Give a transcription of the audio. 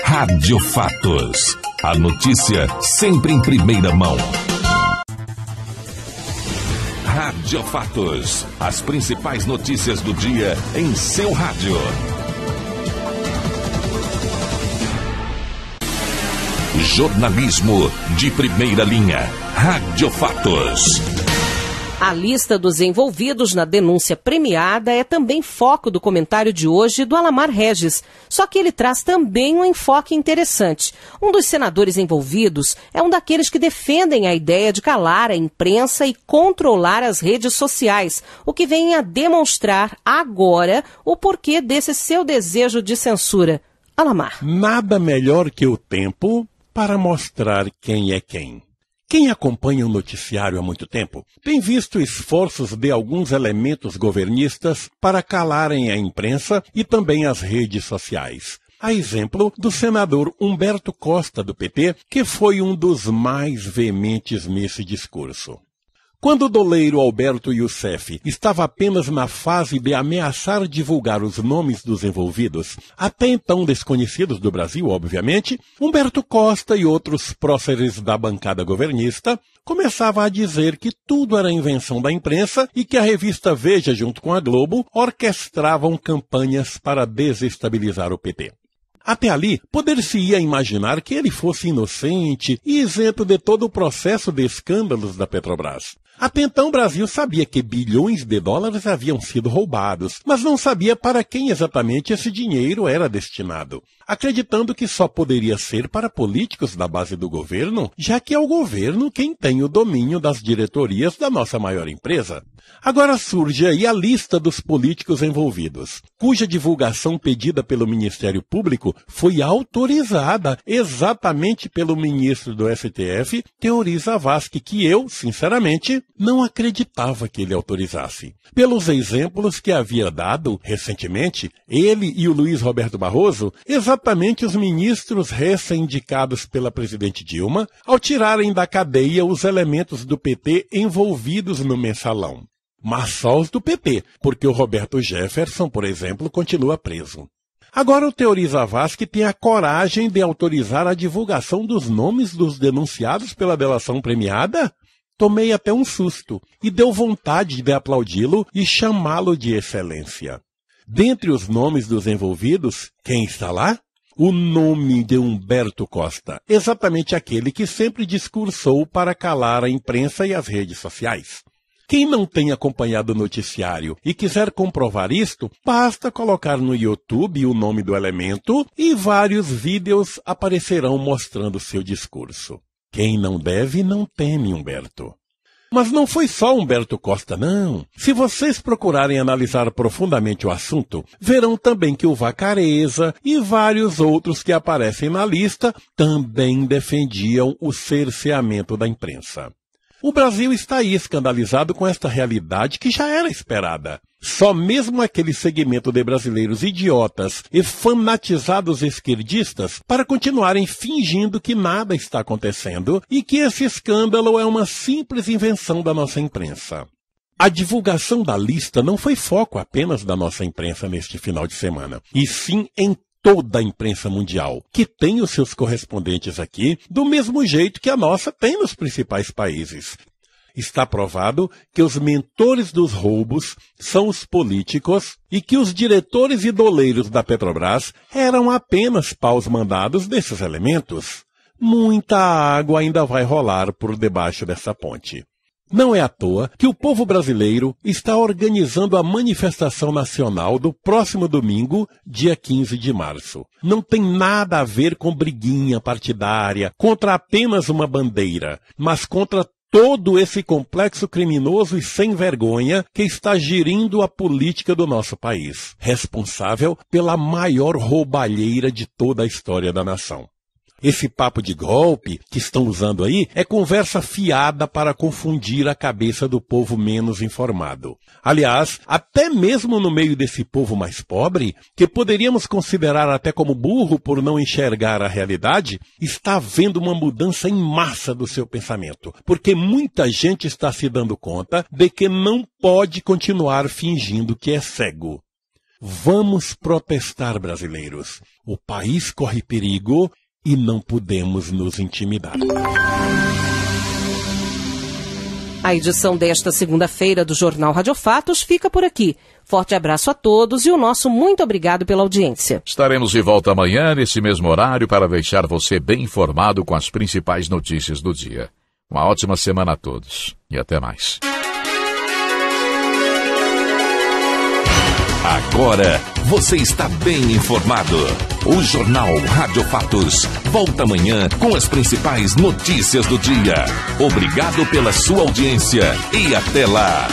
Rádio Fatos. A notícia sempre em primeira mão. Rádio Fatos. As principais notícias do dia em seu rádio. Jornalismo de primeira linha. Rádio Fatos. A lista dos envolvidos na denúncia premiada é também foco do comentário de hoje do Alamar Regis. Só que ele traz também um enfoque interessante. Um dos senadores envolvidos é um daqueles que defendem a ideia de calar a imprensa e controlar as redes sociais, o que vem a demonstrar agora o porquê desse seu desejo de censura. Alamar. Nada melhor que o tempo para mostrar quem é quem. Quem acompanha o noticiário há muito tempo tem visto esforços de alguns elementos governistas para calarem a imprensa e também as redes sociais. A exemplo do senador Humberto Costa, do PT, que foi um dos mais veementes nesse discurso. Quando o doleiro Alberto Youssef estava apenas na fase de ameaçar divulgar os nomes dos envolvidos, até então desconhecidos do Brasil, obviamente, Humberto Costa e outros próceres da bancada governista começava a dizer que tudo era invenção da imprensa e que a revista Veja, junto com a Globo, orquestravam campanhas para desestabilizar o PT. Até ali, poder-se-ia imaginar que ele fosse inocente e isento de todo o processo de escândalos da Petrobras. Até então o Brasil sabia que bilhões de dólares haviam sido roubados, mas não sabia para quem exatamente esse dinheiro era destinado, acreditando que só poderia ser para políticos da base do governo, já que é o governo quem tem o domínio das diretorias da nossa maior empresa. Agora surge aí a lista dos políticos envolvidos, cuja divulgação pedida pelo Ministério Público foi autorizada exatamente pelo ministro do STF, Teoriza Vasque que eu, sinceramente, não acreditava que ele autorizasse. Pelos exemplos que havia dado recentemente, ele e o Luiz Roberto Barroso, exatamente os ministros recém-indicados pela presidente Dilma, ao tirarem da cadeia os elementos do PT envolvidos no mensalão. Mas só os do PT, porque o Roberto Jefferson, por exemplo, continua preso. Agora o Teoriza Vasque tem a coragem de autorizar a divulgação dos nomes dos denunciados pela delação premiada? tomei até um susto e deu vontade de aplaudi-lo e chamá-lo de excelência. Dentre os nomes dos envolvidos, quem está lá? O nome de Humberto Costa, exatamente aquele que sempre discursou para calar a imprensa e as redes sociais. Quem não tem acompanhado o noticiário e quiser comprovar isto, basta colocar no YouTube o nome do elemento e vários vídeos aparecerão mostrando seu discurso. Quem não deve não teme, Humberto. Mas não foi só Humberto Costa, não. Se vocês procurarem analisar profundamente o assunto, verão também que o Vacareza e vários outros que aparecem na lista também defendiam o cerceamento da imprensa. O Brasil está aí escandalizado com esta realidade que já era esperada. Só mesmo aquele segmento de brasileiros idiotas e fanatizados esquerdistas para continuarem fingindo que nada está acontecendo e que esse escândalo é uma simples invenção da nossa imprensa. A divulgação da lista não foi foco apenas da nossa imprensa neste final de semana, e sim em toda a imprensa mundial, que tem os seus correspondentes aqui, do mesmo jeito que a nossa tem nos principais países, Está provado que os mentores dos roubos são os políticos e que os diretores e doleiros da Petrobras eram apenas paus mandados desses elementos. Muita água ainda vai rolar por debaixo dessa ponte. Não é à toa que o povo brasileiro está organizando a manifestação nacional do próximo domingo, dia 15 de março. Não tem nada a ver com briguinha partidária, contra apenas uma bandeira, mas contra todo esse complexo criminoso e sem vergonha que está gerindo a política do nosso país, responsável pela maior roubalheira de toda a história da nação. Esse papo de golpe que estão usando aí é conversa fiada para confundir a cabeça do povo menos informado. Aliás, até mesmo no meio desse povo mais pobre, que poderíamos considerar até como burro por não enxergar a realidade, está havendo uma mudança em massa do seu pensamento, porque muita gente está se dando conta de que não pode continuar fingindo que é cego. Vamos protestar, brasileiros. O país corre perigo e não podemos nos intimidar. A edição desta segunda-feira do Jornal Radiofatos fica por aqui. Forte abraço a todos e o nosso muito obrigado pela audiência. Estaremos de volta amanhã, nesse mesmo horário, para deixar você bem informado com as principais notícias do dia. Uma ótima semana a todos e até mais. Agora. Você está bem informado. O Jornal Rádio Fatos volta amanhã com as principais notícias do dia. Obrigado pela sua audiência e até lá.